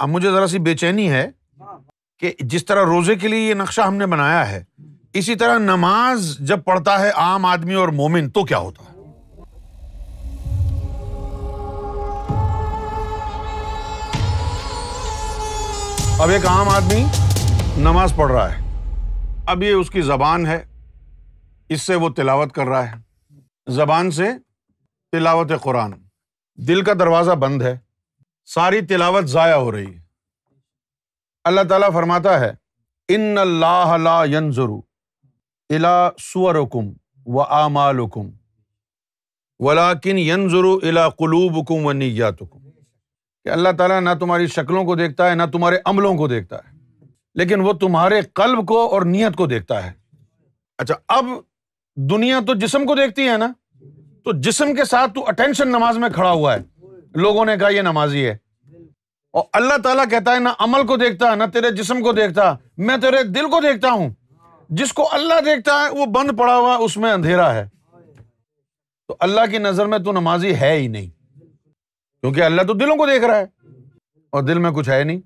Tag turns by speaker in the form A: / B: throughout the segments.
A: अब मुझे ज़रा सी बेचैनी है हाँ। कि जिस तरह रोज़े के लिए ये नक्शा हमने बनाया है इसी तरह नमाज जब पढ़ता है आम आदमी और मोमिन तो क्या होता है अब एक आम आदमी नमाज पढ़ रहा है अब ये उसकी ज़बान है इससे वो तिलावत कर रहा है ज़बान से तिलावत कुरान दिल का दरवाज़ा बंद है सारी तिलावत ज़ाया हो रही है अल्लाह ताला फरमाता है इन अल्लाह ला यंजुरु इला सुअरकुम व आमालकुम वलाकिन यंजुरु इला कुलूबकुम व नीयातकुम कि अल्लाह ताला ना तुम्हारी शक्लों को देखता है ना तुम्हारे अमलों को देखता है लेकिन वो तुम्हारे कल्ब को और नीयत को देखता है अच्छा अब दुनिया तो जिसम को देखती है ना तो जिसम के साथ तू अटेंशन नमाज में खड़ा हुआ है लोगों ने कहा यह नमाजी है और अल्लाह ताला कहता है ना अमल को देखता ना तेरे जिस्म को देखता मैं तेरे दिल को देखता हूं जिसको अल्लाह देखता है वो बंद पड़ा हुआ उसमें अंधेरा है तो अल्लाह की नजर में तू तो नमाजी है ही नहीं क्योंकि अल्लाह तो दिलों को देख रहा है और दिल में कुछ है नहीं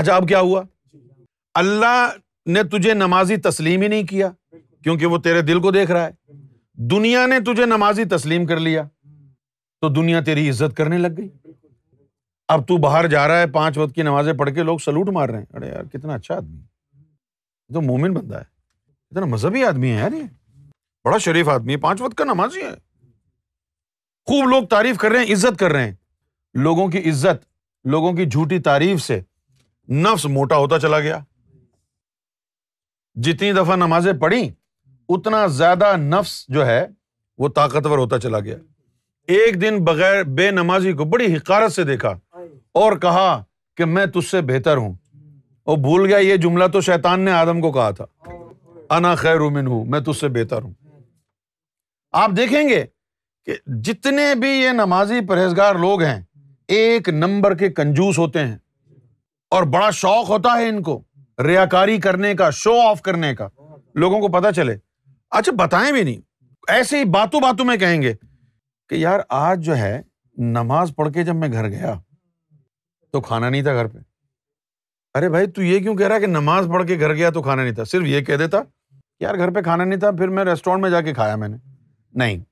A: अच्छा अब क्या हुआ अल्लाह ने तुझे नमाजी तस्लीम ही नहीं किया क्योंकि वो तेरे दिल को देख रहा है दुनिया ने तुझे नमाजी तस्लीम कर लिया तो दुनिया तेरी इज्जत करने लग गई अब तू बाहर जा रहा है पांच वक्त की नमाजें पढ़ के लोग सलूट मार रहे हैं अरे यार कितना अच्छा आदमी तो मोमिन बंदा है इतना मजहबी आदमी है यार ये बड़ा शरीफ आदमी है पांच वक्त का नमाज ही है खूब लोग तारीफ कर रहे हैं इज्जत कर रहे हैं लोगों की इज्जत लोगों की झूठी तारीफ से नफ्स मोटा होता चला गया जितनी दफा नमाजें पढ़ी उतना ज्यादा नफ्स जो है वो ताकतवर होता चला गया एक दिन बगैर बेनमाजी को बड़ी हिकारत से देखा और कहा कि मैं तुझसे बेहतर हूं और भूल गया ये जुमला तो शैतान ने आदम को कहा था अना खैर उमिन हूं मैं तुझसे बेहतर हूं आप देखेंगे कि जितने भी ये नमाजी परहेजगार लोग हैं एक नंबर के कंजूस होते हैं और बड़ा शौक होता है इनको रियाकारी करने का शो ऑफ करने का लोगों को पता चले अच्छा बताएं भी नहीं ऐसे ही बातों बातों में कहेंगे कि यार आज जो है नमाज पढ़ के जब मैं घर गया तो खाना नहीं था घर पे अरे भाई तू ये क्यों कह रहा है कि नमाज पढ़ के घर गया तो खाना नहीं था सिर्फ ये कह देता यार घर पे खाना नहीं था फिर मैं रेस्टोरेंट में जाके खाया मैंने नहीं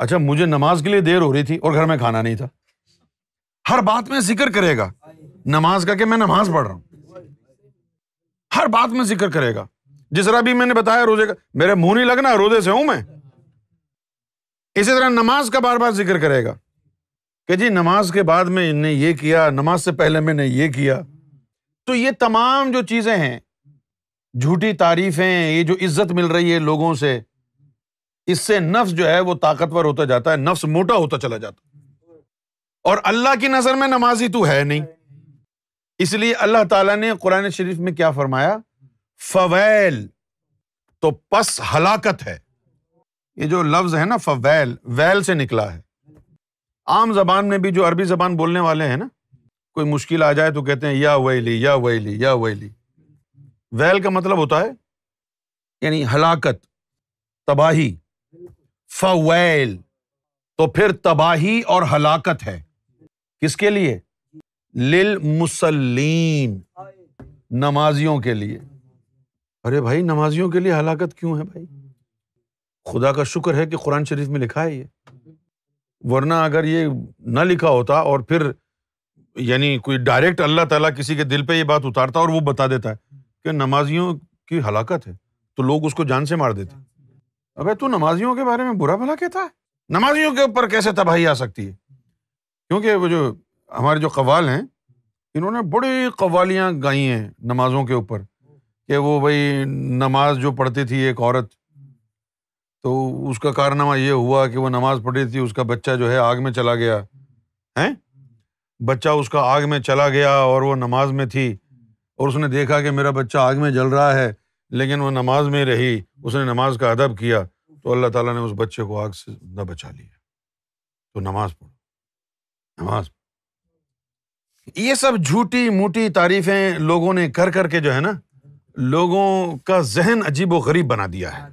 A: अच्छा मुझे नमाज के लिए देर हो रही थी और घर में खाना नहीं था हर बात में जिक्र करेगा नमाज का के मैं नमाज पढ़ रहा हूं हर बात में जिक्र करेगा जिस तरह भी मैंने बताया रोजे का मेरे मुंह नहीं लगना रोजे से हूं मैं इसी तरह नमाज का बार बार जिक्र करेगा कि जी नमाज के बाद में इनने ये किया नमाज से पहले मैंने ये किया तो ये तमाम जो चीज़ें हैं झूठी तारीफ़ें ये जो इज्जत मिल रही है लोगों से इससे नफ्स जो है वो ताकतवर होता जाता है नफ्स मोटा होता चला जाता और अल्लाह की नज़र में नमाजी तो है नहीं इसलिए अल्लाह ताला ने कुरान शरीफ में क्या फरमाया फवैल तो पस हलाकत है ये जो लफ्ज़ है ना फवैल वैल से निकला है आम जबान में भी जो अरबी जबान बोलने वाले हैं ना कोई मुश्किल आ जाए तो कहते हैं या वैली या वैली या वैली वैल का मतलब होता है यानी हलाकत तबाही फवैल तो फिर तबाही और हलाकत है किसके लिए लिल मुसलिन नमाजियों के लिए अरे भाई नमाजियों के लिए हलाकत क्यों है भाई खुदा का शुक्र है कि कुरान शरीफ में लिखा है ये वरना अगर ये ना लिखा होता और फिर यानी कोई डायरेक्ट अल्लाह ताला किसी के दिल पे ये बात उतारता और वो बता देता है कि नमाजियों की हलाकत है तो लोग उसको जान से मार देते अबे तू नमाजियों के बारे में बुरा भला कहता है नमाजियों के ऊपर कैसे तबाही आ सकती है क्योंकि वो जो हमारे जो कवाल हैं इन्होंने बड़ी कवालियाँ गाई हैं नमाजों के ऊपर कि वो भाई नमाज जो पढ़ती थी एक औरत तो उसका कारनामा ये हुआ कि वो नमाज पढ़ रही थी उसका बच्चा जो है आग में चला गया है बच्चा उसका आग में चला गया और वो नमाज में थी और उसने देखा कि मेरा बच्चा आग में जल रहा है लेकिन वो नमाज में रही उसने नमाज का अदब किया तो अल्लाह ताला ने उस बच्चे को आग से जिंदा बचा लिया तो नमाज पढ़ो नमाज ये सब झूठी मूठी तारीफें लोगों ने कर कर के जो है ना लोगों का जहन अजीब व गरीब बना दिया है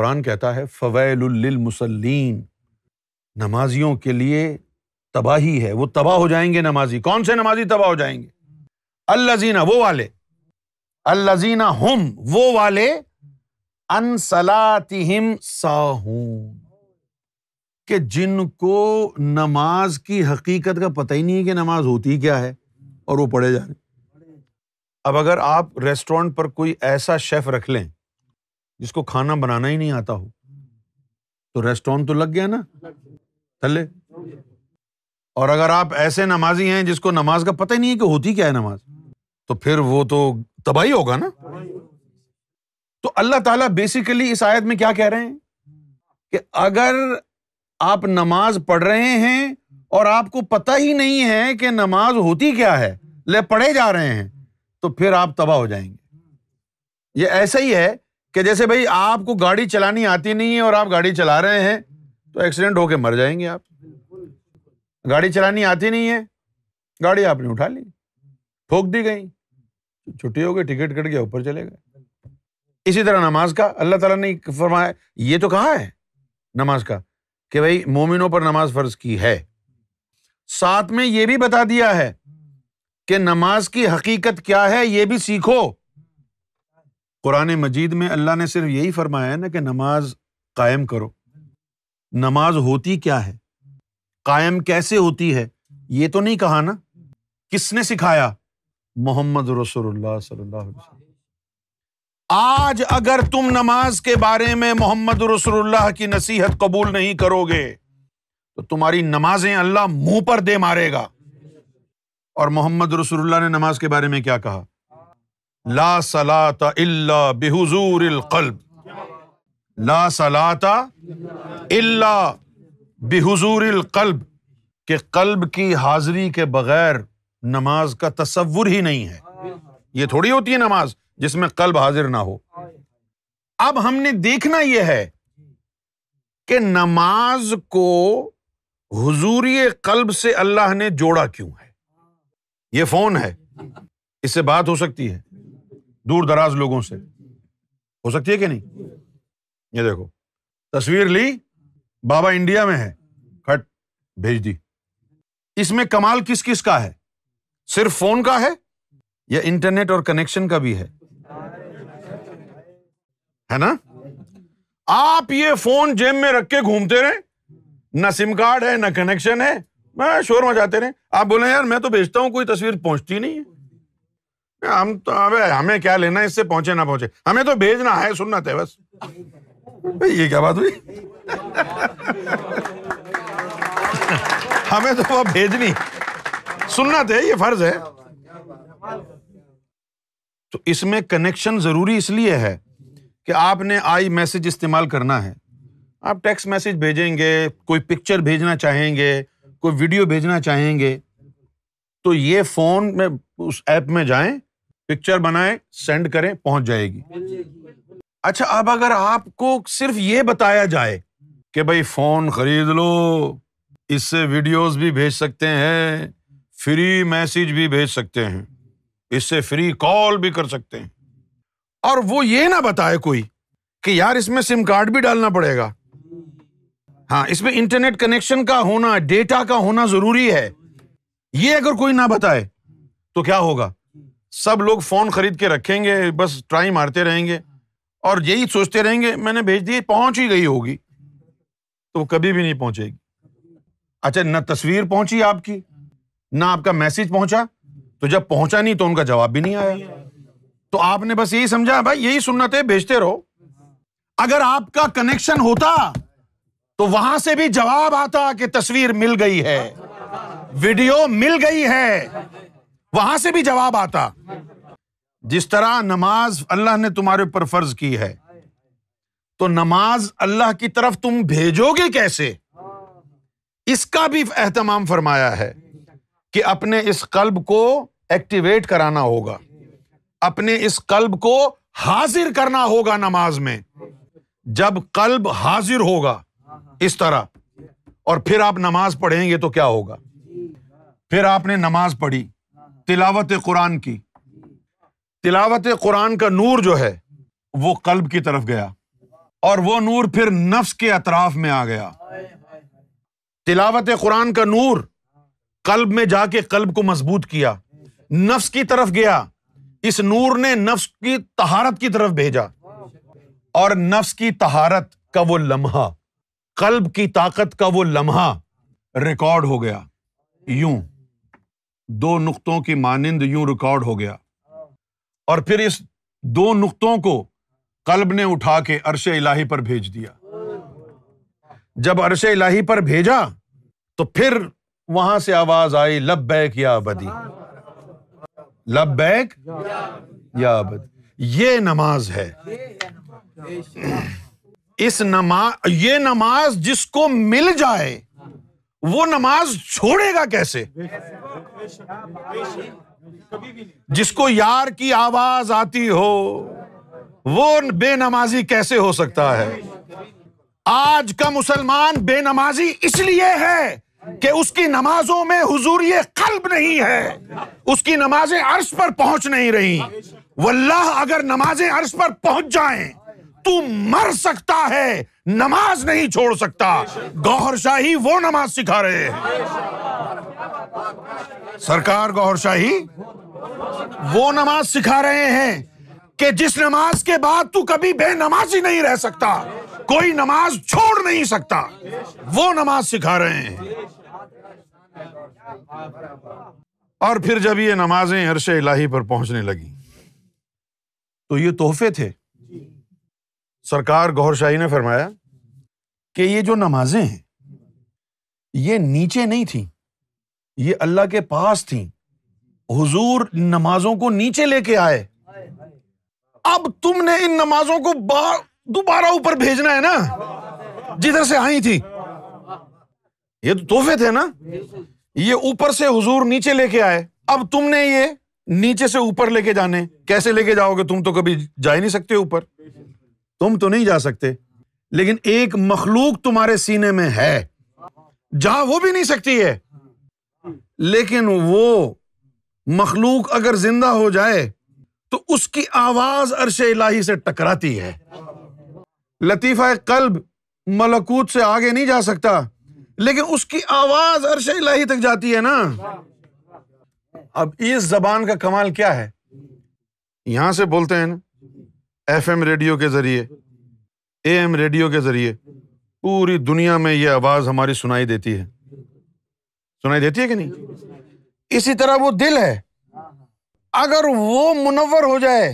A: कुरान कहता है फ़वैलमसलिन नमाजियों के लिए तबाही है वो तबाह हो जाएंगे नमाजी कौन से नमाजी तबाह हो जाएंगे अल्लाजीना वो वाले अल्लाजीना हम वो वाले अनसलातिम साहून कि जिनको नमाज की हकीकत का पता ही नहीं है कि नमाज होती क्या है और वो पढ़े जा रहे अब अगर आप रेस्टोरेंट पर कोई ऐसा शेफ रख लें जिसको खाना बनाना ही नहीं आता हो तो रेस्टोरेंट तो लग गया ना थले और अगर आप ऐसे नमाजी हैं जिसको नमाज का पता ही नहीं है कि होती क्या है नमाज तो फिर वो तो तबाही होगा ना तो अल्लाह ताला बेसिकली इस आयत में क्या कह रहे हैं कि अगर आप नमाज पढ़ रहे हैं और आपको पता ही नहीं है कि नमाज होती क्या है ले पढ़े जा रहे हैं तो फिर आप तबाह हो जाएंगे ये ऐसा ही है कि जैसे भाई आपको गाड़ी चलानी आती नहीं है और आप गाड़ी चला रहे हैं तो एक्सीडेंट होके मर जाएंगे आप गाड़ी चलानी आती नहीं है गाड़ी आपने उठा ली ठोक दी गई छुट्टी हो गई टिकट कट गया ऊपर चले गए इसी तरह नमाज का अल्लाह ताला ने फरमाया ये तो कहा है नमाज का कि भाई मोमिनों पर नमाज फर्ज की है साथ में ये भी बता दिया है कि नमाज की हकीकत क्या है ये भी सीखो कुरान मजीद में अल्लाह ने सिर्फ यही फरमाया है ना कि नमाज कायम करो नमाज होती क्या है कायम कैसे होती है ये तो नहीं कहा ना किसने सिखाया मोहम्मद रसोल्ला सल्लल्लाहु आज अगर तुम नमाज के बारे में मोहम्मद रसोल्ला की नसीहत कबूल नहीं करोगे तो तुम्हारी नमाजें अल्लाह मुंह पर दे मारेगा और मोहम्मद रसोल्ला ने नमाज के बारे में क्या कहा ला सलात इल्ला बिहुजूर कल्ब ला सलाता इल्ला बिहुजूर कल्ब के कल्ब की हाजिरी के बगैर नमाज का तस्वुर ही नहीं है यह थोड़ी होती है नमाज जिसमें कल्ब हाजिर ना हो अब हमने देखना यह है कि नमाज को हजूरी कल्ब से अल्लाह ने जोड़ा क्यों है यह फोन है इससे बात हो सकती है दूर दराज लोगों से हो सकती है कि नहीं ये देखो तस्वीर ली बाबा इंडिया में है खट भेज दी इसमें कमाल किस किस का है सिर्फ फोन का है या इंटरनेट और कनेक्शन का भी है है ना आप ये फोन जेब में रख के घूमते रहे ना सिम कार्ड है ना कनेक्शन है मैं शोर मचाते रहे आप बोले यार मैं तो भेजता हूं कोई तस्वीर पहुंचती नहीं है हम तो अब हमें क्या लेना इससे पहुंचे ना पहुंचे हमें तो भेजना है सुनना थे बस ये क्या बात हुई हमें तो वो भेजनी सुनना थे ये फर्ज है तो इसमें कनेक्शन जरूरी इसलिए है कि आपने आई मैसेज इस्तेमाल करना है आप टेक्स्ट मैसेज भेजेंगे कोई पिक्चर भेजना चाहेंगे कोई वीडियो भेजना चाहेंगे तो ये फोन में उस ऐप में जाएं पिक्चर बनाएं सेंड करें पहुंच जाएगी अच्छा अब अगर आपको सिर्फ ये बताया जाए कि भाई फोन खरीद लो इससे वीडियोस भी भेज सकते हैं फ्री मैसेज भी भेज सकते हैं इससे फ्री कॉल भी कर सकते हैं और वो ये ना बताए कोई कि यार इसमें सिम कार्ड भी डालना पड़ेगा हाँ इसमें इंटरनेट कनेक्शन का होना डेटा का होना जरूरी है ये अगर कोई ना बताए तो क्या होगा सब लोग फ़ोन खरीद के रखेंगे बस ट्राई मारते रहेंगे और यही सोचते रहेंगे मैंने भेज दी पहुंच ही गई होगी तो कभी भी नहीं पहुंचेगी अच्छा ना तस्वीर पहुंची आपकी ना आपका मैसेज पहुंचा तो जब पहुंचा नहीं तो उनका जवाब भी नहीं आया तो आपने बस यही समझा भाई यही सुनना थे भेजते रहो अगर आपका कनेक्शन होता तो वहां से भी जवाब आता कि तस्वीर मिल गई है वीडियो मिल गई है वहां से भी जवाब आता जिस तरह नमाज अल्लाह ने तुम्हारे ऊपर फर्ज की है तो नमाज अल्लाह की तरफ तुम भेजोगे कैसे इसका भी एहतमाम फरमाया है कि अपने इस कल्ब को एक्टिवेट कराना होगा अपने इस कल्ब को हाजिर करना होगा नमाज में जब कल्ब हाजिर होगा इस तरह और फिर आप नमाज पढ़ेंगे तो क्या होगा फिर आपने नमाज पढ़ी तिलावत कुरान की तिलावत कुरान का नूर जो है वो कल्ब की तरफ गया और वो नूर फिर नफ्स के अतराफ में आ गया तिलावत कुरान का नूर कल्ब में जाके कल्ब को मजबूत किया नफ्स की तरफ गया इस नूर ने नफ्स की तहारत की तरफ भेजा और नफ्स की तहारत का वो लम्हा कल्ब की ताकत का वो लम्हा रिकॉर्ड हो गया यूं दो नुकतों की मानंद यूं रिकॉर्ड हो गया और फिर इस दो नुकतों को कल्ब ने उठा के अरश इलाही पर भेज दिया जब अरश इलाही पर भेजा तो फिर वहां से आवाज आई लब लब्बैक या लब लब्बैक या अबदी ये नमाज है इस नमा ये नमाज जिसको मिल जाए वो नमाज छोड़ेगा कैसे जिसको यार की आवाज आती हो वो बेनमाजी कैसे हो सकता है आज का मुसलमान बेनमाजी इसलिए है कि उसकी नमाजों में हुजूरी कल्ब नहीं है उसकी नमाजें अर्श पर पहुंच नहीं रही वल्लाह अगर नमाजें अर्श पर पहुंच जाएं, तू मर सकता है नमाज नहीं छोड़ सकता गौहर शाही वो नमाज सिखा रहे हैं सरकार गौहर शाही वो नमाज सिखा रहे हैं कि जिस नमाज के बाद तू कभी बेनमाजी नहीं रह सकता कोई नमाज छोड़ नहीं सकता वो नमाज सिखा रहे हैं और फिर जब ये नमाजें हर्ष इलाही पर पहुंचने लगी तो ये तोहफे थे सरकार गौरशाही ने फरमाया कि ये जो नमाजें हैं ये नीचे नहीं थी ये अल्लाह के पास थी हुजूर नमाजों को नीचे लेके आए अब तुमने इन नमाजों को दोबारा ऊपर भेजना है ना जिधर से आई थी ये तो तोहफे थे ना ये ऊपर से हुजूर नीचे लेके आए अब तुमने ये नीचे से ऊपर लेके जाने कैसे लेके जाओगे तुम तो कभी जा ही नहीं सकते ऊपर तुम तो नहीं जा सकते लेकिन एक मखलूक तुम्हारे सीने में है जहां वो भी नहीं सकती है लेकिन वो मखलूक अगर जिंदा हो जाए तो उसकी आवाज अरश इलाही से टकराती है लतीफ़ा कल्ब मलकूत से आगे नहीं जा सकता लेकिन उसकी आवाज अरश इलाही तक जाती है ना अब इस जबान का कमाल क्या है यहां से बोलते हैं ना एफ रेडियो के जरिए एम रेडियो के जरिए पूरी दुनिया में ये आवाज हमारी सुनाई देती है सुनाई देती है कि नहीं इसी तरह वो दिल है अगर वो मुनवर हो जाए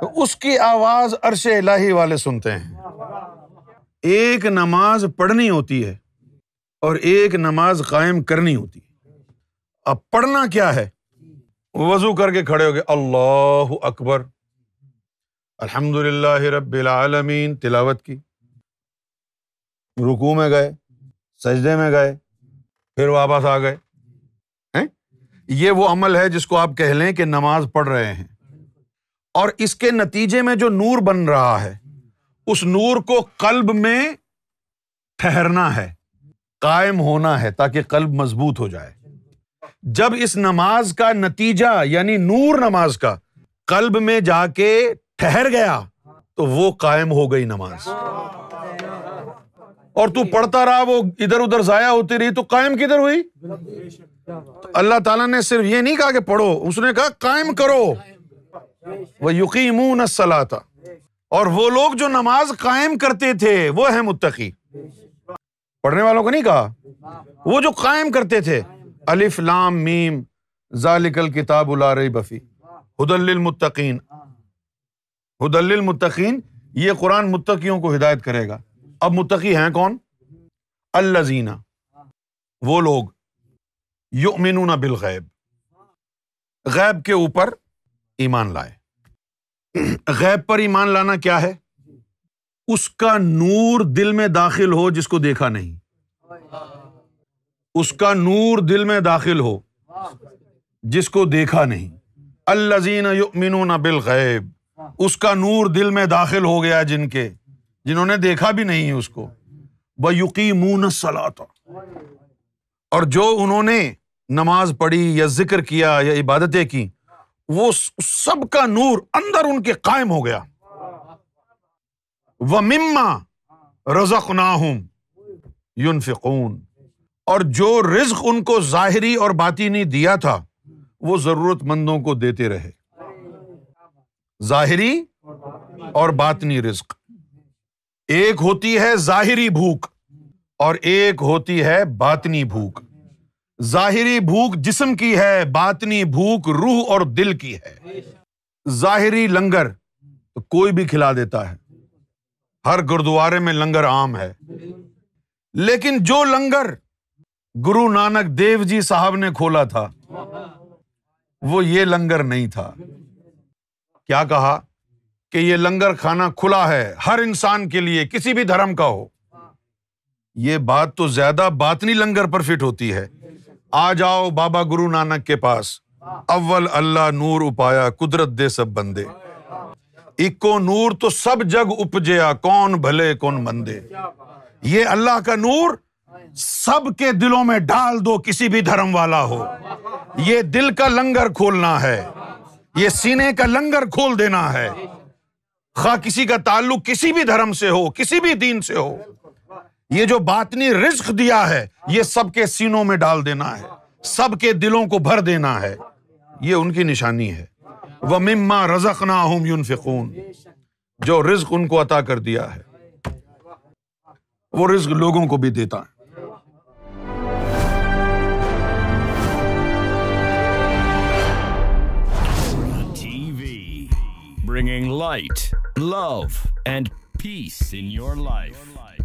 A: तो उसकी आवाज अरश इलाही वाले सुनते हैं एक नमाज पढ़नी होती है और एक नमाज कायम करनी होती है अब पढ़ना क्या है वजू करके खड़े हो गए अल्लाह अकबर अल्हम्दुलिल्लाह रब्बिलआलमीन तिलावत की रुकू में गए सजदे में गए फिर वापस आ गए हैं ये वो अमल है जिसको आप कह लें कि नमाज पढ़ रहे हैं और इसके नतीजे में जो नूर बन रहा है उस नूर को कल्ब में ठहरना है कायम होना है ताकि कल्ब मजबूत हो जाए जब इस नमाज का नतीजा यानी नूर नमाज का कल्ब में जाके ठहर गया तो वो कायम हो गई नमाज और तू पढ़ता रहा वो इधर उधर जाया होती रही तो कायम किधर हुई तो अल्लाह ताला ने सिर्फ ये नहीं कहा कि पढ़ो उसने कहा कायम करो वह युकीमून सलाता और वो लोग जो नमाज कायम करते थे वो है मुत्तकी पढ़ने वालों को नहीं कहा वो जो कायम करते थे अलिफ लाम मीम जालिकल किताबुल उला रही बफी हदल मुत्तकीन हुदल मुतकीन ये कुरान मुतकीयों को हिदायत करेगा अब मुतकी हैं कौन अल्लाजीना वो लोग युमिन बिल गैब गैब के ऊपर ईमान लाए गैब पर ईमान लाना क्या है उसका नूर दिल में दाखिल हो जिसको देखा नहीं उसका नूर दिल में दाखिल हो जिसको देखा नहीं अल्लाजीना युमिन बिल गैब उसका नूर दिल में दाखिल हो गया जिनके जिन्होंने देखा भी नहीं उसको वह ब यकीमून सलाता और जो उन्होंने नमाज पढ़ी या जिक्र किया या इबादतें की वो सब का नूर अंदर उनके कायम हो गया व मिम्मा रजक नाहम यूनफिकून और जो रिज्क उनको ज़ाहरी और बाती बातिनी दिया था वो ज़रूरतमंदों को देते रहे जाहिरी और बातनी रिस्क एक होती है जाहिरी भूख और एक होती है बातनी भूख जाहिरी भूख जिस्म की है बातनी भूख रूह और दिल की है जाहिरी लंगर तो कोई भी खिला देता है हर गुरुद्वारे में लंगर आम है लेकिन जो लंगर गुरु नानक देव जी साहब ने खोला था वो ये लंगर नहीं था क्या कहा कि ये लंगर खाना खुला है हर इंसान के लिए किसी भी धर्म का हो ये बात तो ज्यादा बात नहीं लंगर पर फिट होती है आ जाओ बाबा गुरु नानक के पास अव्वल अल्लाह नूर उपाया कुदरत दे सब बंदे इको नूर तो सब जग उपजया कौन भले कौन मंदे ये अल्लाह का नूर सबके दिलों में डाल दो किसी भी धर्म वाला हो ये दिल का लंगर खोलना है ये सीने का लंगर खोल देना है खा किसी का ताल्लुक किसी भी धर्म से हो किसी भी दीन से हो ये जो बातनी रिस्क दिया है ये सबके सीनों में डाल देना है सबके दिलों को भर देना है ये उनकी निशानी है वह मिम्मा रजक ना यूनफिकून जो रिज्क उनको अता कर दिया है वो रिज्क लोगों को भी देता है light, love, and peace in your life.